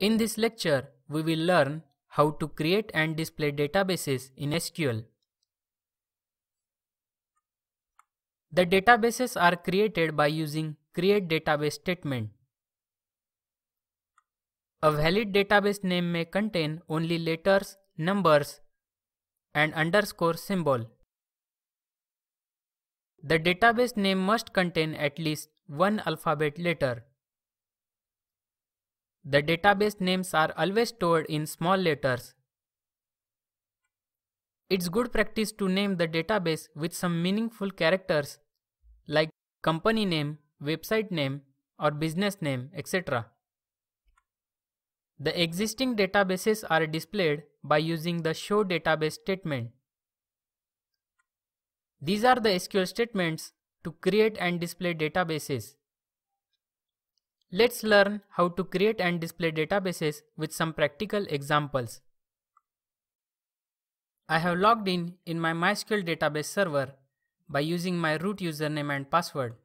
In this lecture, we will learn how to create and display databases in SQL. The databases are created by using create database statement. A valid database name may contain only letters, numbers and underscore symbol. The database name must contain at least one alphabet letter. The database names are always stored in small letters. It's good practice to name the database with some meaningful characters like company name, website name, or business name, etc. The existing databases are displayed by using the show database statement. These are the SQL statements to create and display databases. Let's learn how to create and display databases with some practical examples. I have logged in in my MySQL database server by using my root username and password.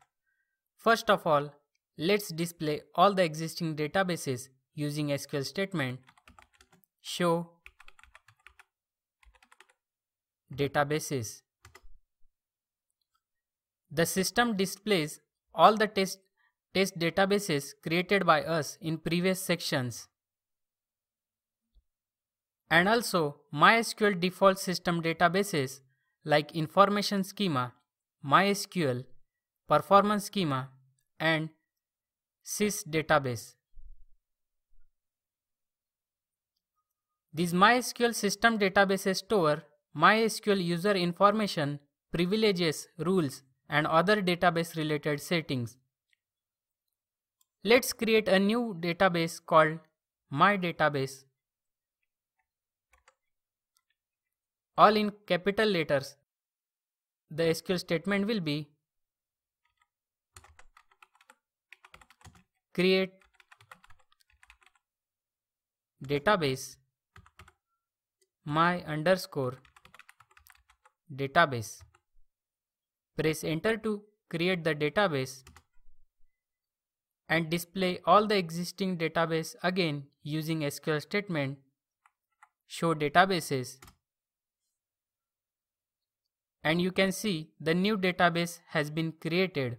First of all, let's display all the existing databases using SQL statement show databases. The system displays all the test test databases created by us in previous sections. And also MySQL default system databases like information schema, MySQL, performance schema, and sys database. These MySQL system databases store MySQL user information, privileges, rules, and other database related settings. Let's create a new database called my database all in capital letters. The SQL statement will be create database my underscore database. Press enter to create the database and display all the existing database again using SQL statement show databases and you can see the new database has been created.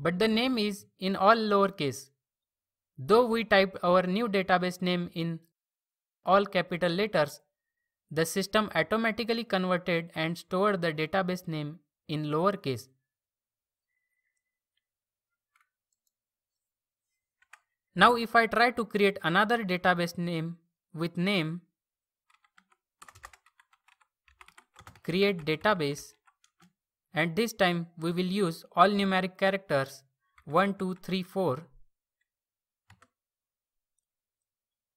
But the name is in all lowercase. Though we typed our new database name in all capital letters, the system automatically converted and stored the database name in lowercase. Now if I try to create another database name with name create database and this time we will use all numeric characters 1, 2, 3, 4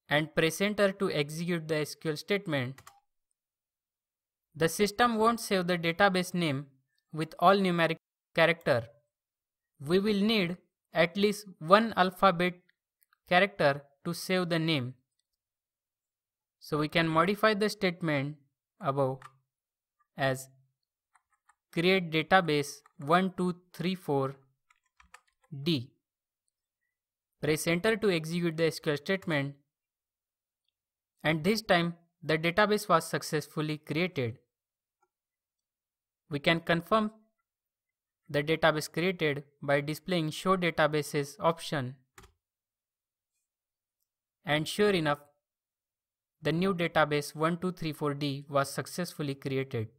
and press enter to execute the SQL statement. The system won't save the database name with all numeric character. We will need at least one alphabet character to save the name. So we can modify the statement above as create database 1234D. Press enter to execute the SQL statement and this time the database was successfully created. We can confirm the database created by displaying show databases option and sure enough, the new database 1234D was successfully created.